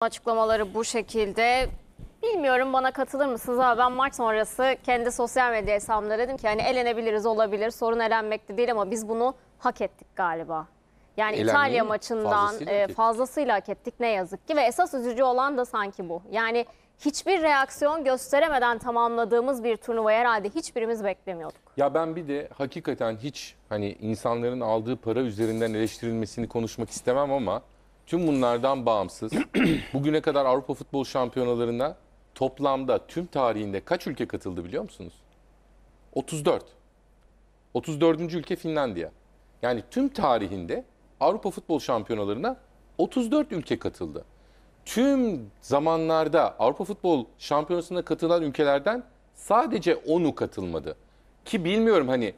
Açıklamaları bu şekilde. Bilmiyorum bana katılır mısınız ama ben maç sonrası kendi sosyal medya hesabımda dedim ki hani elenebiliriz olabilir sorun elenmekte değil ama biz bunu hak ettik galiba. Yani İtalya maçından fazlasıyla, e, fazlasıyla hak ettik ne yazık ki ve esas üzücü olan da sanki bu. Yani hiçbir reaksiyon gösteremeden tamamladığımız bir turnuva herhalde hiçbirimiz beklemiyorduk. Ya ben bir de hakikaten hiç hani insanların aldığı para üzerinden eleştirilmesini konuşmak istemem ama Tüm bunlardan bağımsız bugüne kadar Avrupa Futbol Şampiyonalarına toplamda tüm tarihinde kaç ülke katıldı biliyor musunuz? 34. 34. ülke Finlandiya. Yani tüm tarihinde Avrupa Futbol Şampiyonalarına 34 ülke katıldı. Tüm zamanlarda Avrupa Futbol Şampiyonası'na katılan ülkelerden sadece 10'u katılmadı. Ki bilmiyorum hani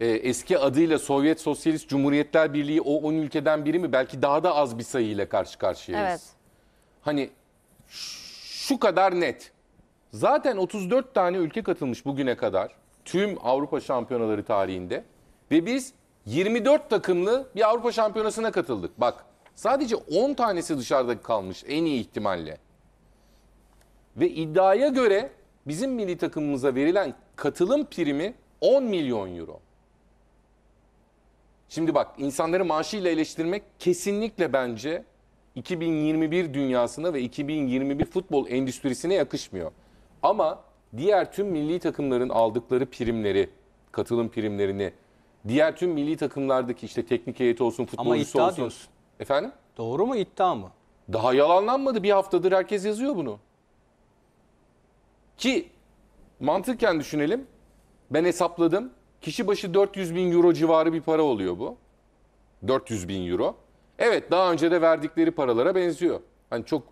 e, eski adıyla Sovyet Sosyalist Cumhuriyetler Birliği o 10 ülkeden biri mi? Belki daha da az bir sayıyla karşı karşıyayız. Evet. Hani şu kadar net. Zaten 34 tane ülke katılmış bugüne kadar tüm Avrupa şampiyonaları tarihinde ve biz 24 takımlı bir Avrupa şampiyonasına katıldık. Bak sadece 10 tanesi dışarıda kalmış en iyi ihtimalle. Ve iddiaya göre bizim milli takımımıza verilen katılım primi 10 milyon euro. Şimdi bak insanları maaşıyla eleştirmek kesinlikle bence 2021 dünyasına ve 2021 futbol endüstrisine yakışmıyor. Ama diğer tüm milli takımların aldıkları primleri, katılım primlerini, diğer tüm milli takımlardaki işte teknik heyeti olsun, Ama futbolcusu olsun. diyorsun. Efendim? Doğru mu iddia mı? Daha yalanlanmadı. Bir haftadır herkes yazıyor bunu. Ki mantıken düşünelim. Ben hesapladım. Kişi başı 400 bin euro civarı bir para oluyor bu. 400 bin euro. Evet daha önce de verdikleri paralara benziyor. Hani çok e,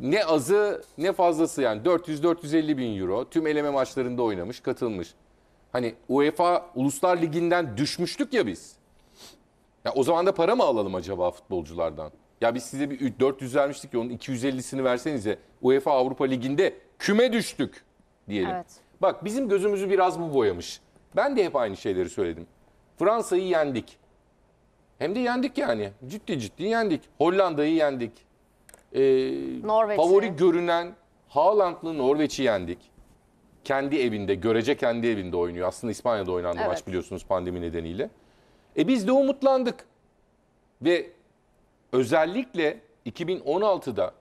ne azı ne fazlası yani 400-450 bin euro tüm eleme maçlarında oynamış, katılmış. Hani UEFA Uluslar Ligi'nden düşmüştük ya biz. Ya o zaman da para mı alalım acaba futbolculardan? Ya biz size bir 400 vermiştik ya onun 250'sini versenize UEFA Avrupa Ligi'nde küme düştük diyelim. Evet. Bak bizim gözümüzü biraz bu boyamış. Ben de hep aynı şeyleri söyledim. Fransa'yı yendik. Hem de yendik yani. Ciddi ciddi yendik. Hollanda'yı yendik. Ee, Favori görünen Haaland'lı Norveç'i yendik. Kendi evinde, görece kendi evinde oynuyor. Aslında İspanya'da oynandı evet. maç biliyorsunuz pandemi nedeniyle. E biz de umutlandık. Ve özellikle 2016'da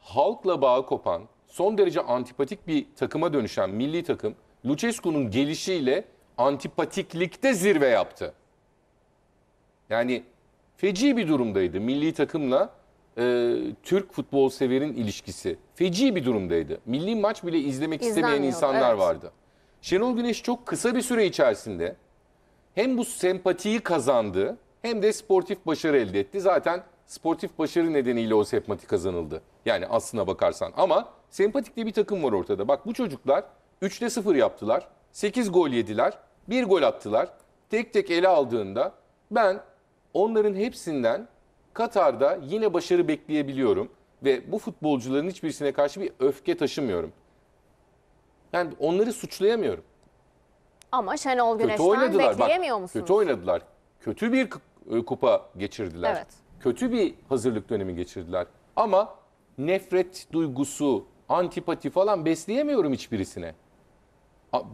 halkla bağı kopan, son derece antipatik bir takıma dönüşen milli takım Lucescu'nun gelişiyle antipatiklikte zirve yaptı. Yani feci bir durumdaydı milli takımla e, Türk futbol severin ilişkisi. Feci bir durumdaydı. Milli maç bile izlemek istemeyen insanlar evet. vardı. Şenol Güneş çok kısa bir süre içerisinde hem bu sempatiyi kazandı hem de sportif başarı elde etti. Zaten sportif başarı nedeniyle o sempati kazanıldı. Yani aslına bakarsan ama sempatikli bir takım var ortada. Bak bu çocuklar 3'te 0 yaptılar. 8 gol yediler bir gol attılar. Tek tek ele aldığında ben onların hepsinden Katar'da yine başarı bekleyebiliyorum ve bu futbolcuların hiçbirisine karşı bir öfke taşımıyorum. Ben onları suçlayamıyorum. Ama Şenol Güneş'ten Kötü oynadılar. bekleyemiyor musunuz? Kötü oynadılar. Kötü bir e, kupa geçirdiler. Evet. Kötü bir hazırlık dönemi geçirdiler. Ama nefret duygusu, antipati falan besleyemiyorum hiçbirisine.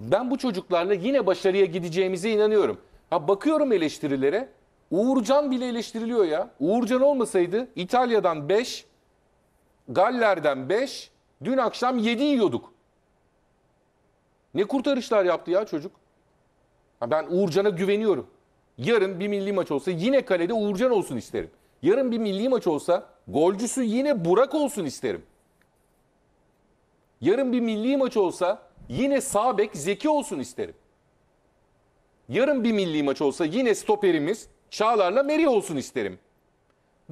Ben bu çocuklarla yine başarıya gideceğimize inanıyorum. Ha bakıyorum eleştirilere. Uğurcan bile eleştiriliyor ya. Uğurcan olmasaydı İtalya'dan 5, Galler'den 5, dün akşam 7 yiyorduk. Ne kurtarışlar yaptı ya çocuk. Ha ben Uğurcan'a güveniyorum. Yarın bir milli maç olsa yine kalede Uğurcan olsun isterim. Yarın bir milli maç olsa golcüsü yine Burak olsun isterim. Yarın bir milli maç olsa Yine sağ bek zeki olsun isterim. Yarın bir milli maç olsa yine stoperimiz Çağlar'la Meri olsun isterim.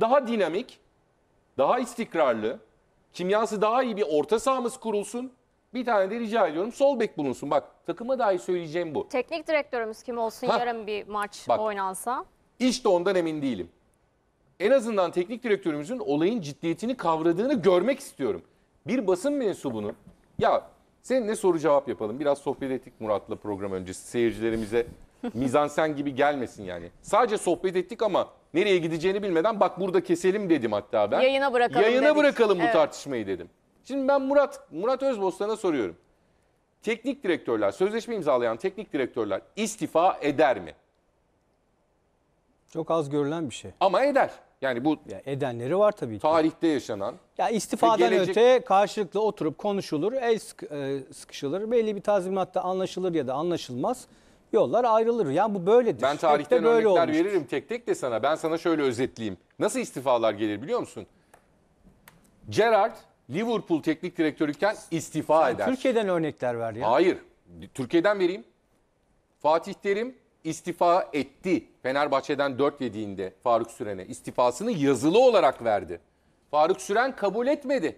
Daha dinamik, daha istikrarlı, kimyası daha iyi bir orta sahamız kurulsun. Bir tane de rica ediyorum sol bek bulunsun. Bak takıma dahi söyleyeceğim bu. Teknik direktörümüz kim olsun ha. yarın bir maç Bak, oynansa? İşte ondan emin değilim. En azından teknik direktörümüzün olayın ciddiyetini kavradığını görmek istiyorum. Bir basın mensubunun ya Seninle soru cevap yapalım. Biraz sohbet ettik Murat'la program öncesi. Seyircilerimize mizansen gibi gelmesin yani. Sadece sohbet ettik ama nereye gideceğini bilmeden bak burada keselim dedim hatta ben. Yayına bırakalım Yayına dedik. bırakalım bu Evet. tartışmayı dedim. Şimdi ben Murat Murat Özbostan'a soruyorum. Teknik direktörler, sözleşme imzalayan teknik direktörler istifa eder mi? Çok az görülen bir şey. Ama eder. Yani bu Ya edenleri var tabii ki. tarihte yaşanan Ya istifadan Ve gelecek- öte karşılıklı oturup konuşulur, el sık- e, sıkışılır. Belli bir tazminatta anlaşılır ya da anlaşılmaz. Yollar ayrılır. Yani bu böyledir. Ben Hep de tarihten böyle örnekler veririm tek tek de sana. Ben sana şöyle özetleyeyim. Nasıl istifalar gelir biliyor musun? Gerrard Liverpool teknik direktörüken istifa eder. Türkiye'den örnekler ver ya. Hayır. Türkiye'den vereyim. Fatih Terim istifa etti. Fenerbahçe'den 4 yediğinde Faruk Süren'e istifasını yazılı olarak verdi. Faruk Süren kabul etmedi.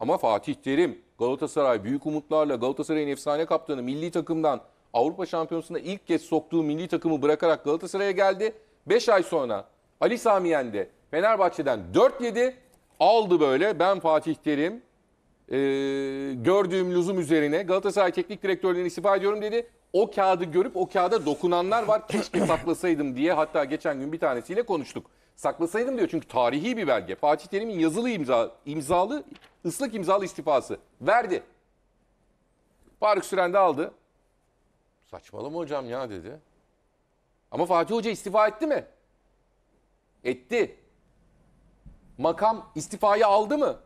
Ama Fatih Terim Galatasaray büyük umutlarla Galatasaray'ın efsane kaptanı milli takımdan Avrupa Şampiyonası'nda ilk kez soktuğu milli takımı bırakarak Galatasaray'a geldi. 5 ay sonra Ali Sami Yen'de Fenerbahçe'den 4 yedi. Aldı böyle ben Fatih Terim e, gördüğüm lüzum üzerine Galatasaray Teknik Direktörlüğü'ne istifa ediyorum dedi. O kağıdı görüp o kağıda dokunanlar var. Keşke saklasaydım diye hatta geçen gün bir tanesiyle konuştuk. Saklasaydım diyor çünkü tarihi bir belge. Fatih Terim'in yazılı imza, imzalı, ıslak imzalı istifası verdi. Faruk Süren de aldı. Saçmalama hocam ya dedi. Ama Fatih Hoca istifa etti mi? Etti. Makam istifayı aldı mı?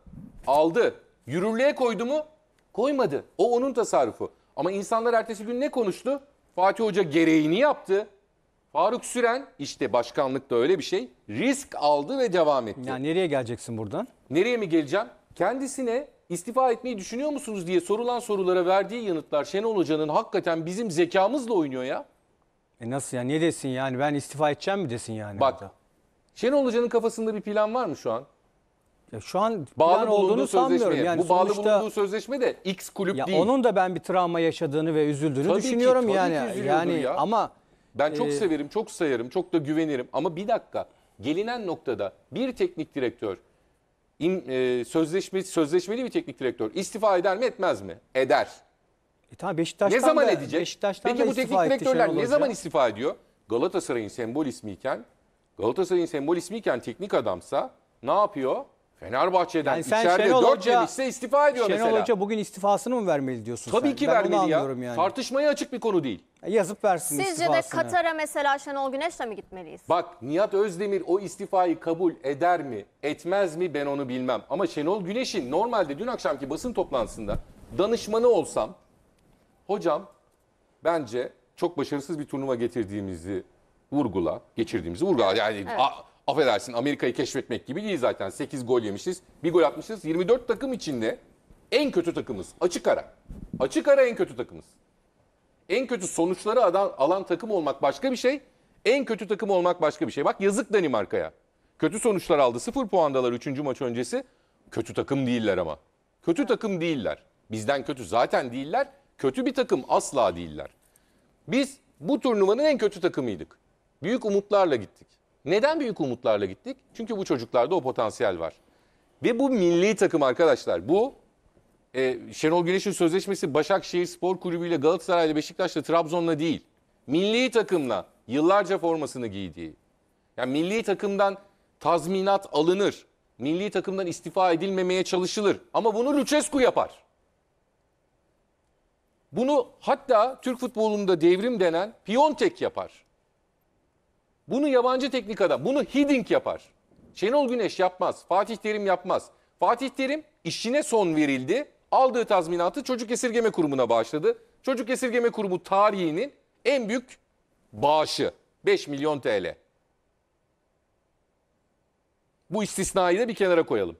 Aldı. Yürürlüğe koydu mu? Koymadı. O onun tasarrufu. Ama insanlar ertesi gün ne konuştu? Fatih Hoca gereğini yaptı. Faruk Süren işte başkanlık da öyle bir şey. Risk aldı ve devam etti. Ya nereye geleceksin buradan? Nereye mi geleceğim? Kendisine istifa etmeyi düşünüyor musunuz diye sorulan sorulara verdiği yanıtlar Şenol Hoca'nın hakikaten bizim zekamızla oynuyor ya. E nasıl ya ne desin yani ben istifa edeceğim mi desin yani? Bak orada? Şenol Hoca'nın kafasında bir plan var mı şu an? Ya şu an bağlı olduğunu sanmıyorum. Yani bu bağlı sonuçta, bulunduğu sözleşme de X kulüp ya değil. Onun da ben bir travma yaşadığını ve üzüldüğünü tabii düşünüyorum ki, tabii yani. Ki yani ya. ama ben çok e, severim, çok sayarım, çok da güvenirim ama bir dakika. Gelinen noktada bir teknik direktör im, e, sözleşme sözleşmeli bir teknik direktör istifa eder mi etmez mi? Eder. E tamam Beşiktaş'tan ne zaman da, edecek? Beşiktaş'tan Peki bu teknik direktörler şey ne zaman istifa ediyor? Galatasaray'ın sembol ismiyken Galatasaray'ın sembol ismiyken teknik adamsa ne yapıyor? Fenerbahçe'den Yani sen içeride Şenol 4 Hoca- yemişse istifa ediyor Şenol mesela. Hoca bugün istifasını mı vermeli diyorsun Tabii sen? ki ben bunu vermeli ya. yani. Tartışmaya açık bir konu değil. E, yazıp versin Sizce de Katar'a mesela Şenol Güneş'le mi gitmeliyiz? Bak Nihat Özdemir o istifayı kabul eder mi, etmez mi ben onu bilmem. Ama Şenol Güneş'in normalde dün akşamki basın toplantısında danışmanı olsam hocam bence çok başarısız bir turnuva getirdiğimizi vurgula, geçirdiğimizi vurgula. Yani a- affedersin Amerika'yı keşfetmek gibi değil zaten. 8 gol yemişiz, bir gol atmışız. 24 takım içinde en kötü takımız açık ara. Açık ara en kötü takımız. En kötü sonuçları alan takım olmak başka bir şey. En kötü takım olmak başka bir şey. Bak yazık Danimarka'ya. Kötü sonuçlar aldı. Sıfır puandalar 3. maç öncesi. Kötü takım değiller ama. Kötü takım değiller. Bizden kötü zaten değiller. Kötü bir takım asla değiller. Biz bu turnuvanın en kötü takımıydık. Büyük umutlarla gittik. Neden büyük umutlarla gittik? Çünkü bu çocuklarda o potansiyel var. Ve bu milli takım arkadaşlar bu e, Şenol Güneş'in sözleşmesi Başakşehir Spor Kulübü ile Galatasaray'la Beşiktaş'la Trabzon'la değil. Milli takımla yıllarca formasını giydiği. Yani milli takımdan tazminat alınır. Milli takımdan istifa edilmemeye çalışılır. Ama bunu Lucescu yapar. Bunu hatta Türk futbolunda devrim denen Piontek yapar. Bunu yabancı teknik adam, bunu Hiddink yapar. Şenol Güneş yapmaz, Fatih Terim yapmaz. Fatih Terim işine son verildi. Aldığı tazminatı Çocuk Esirgeme Kurumu'na bağışladı. Çocuk Esirgeme Kurumu tarihinin en büyük bağışı 5 milyon TL. Bu istisnayı da bir kenara koyalım.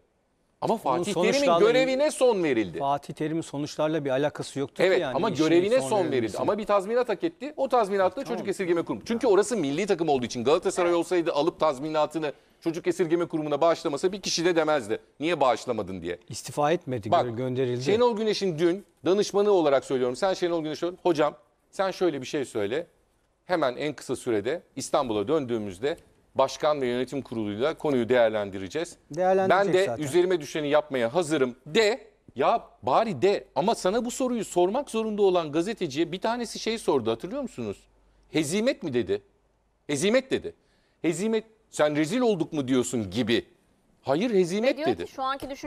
Ama Fatih Terim'in görevine son verildi. Fatih Terim'in sonuçlarla bir alakası yoktu evet yani. ama görevine son, verildi. Ama bir tazminat hak etti. O tazminatla çocuk esirgeme kurumu. Çünkü orası milli takım olduğu için Galatasaray olsaydı alıp tazminatını çocuk esirgeme kurumuna bağışlamasa bir kişi de demezdi. Niye bağışlamadın diye. İstifa etmedi, Bak, gönderildi. Şenol Güneş'in dün danışmanı olarak söylüyorum. Sen Şenol Güneş'e hocam sen şöyle bir şey söyle. Hemen en kısa sürede İstanbul'a döndüğümüzde başkan ve yönetim kuruluyla konuyu değerlendireceğiz. Ben de zaten. üzerime düşeni yapmaya hazırım de ya bari de ama sana bu soruyu sormak zorunda olan gazeteciye bir tanesi şey sordu hatırlıyor musunuz? Hezimet mi dedi? Hezimet dedi. Hezimet sen rezil olduk mu diyorsun gibi. Hayır hezimet Diyor dedi. ki şu anki düşün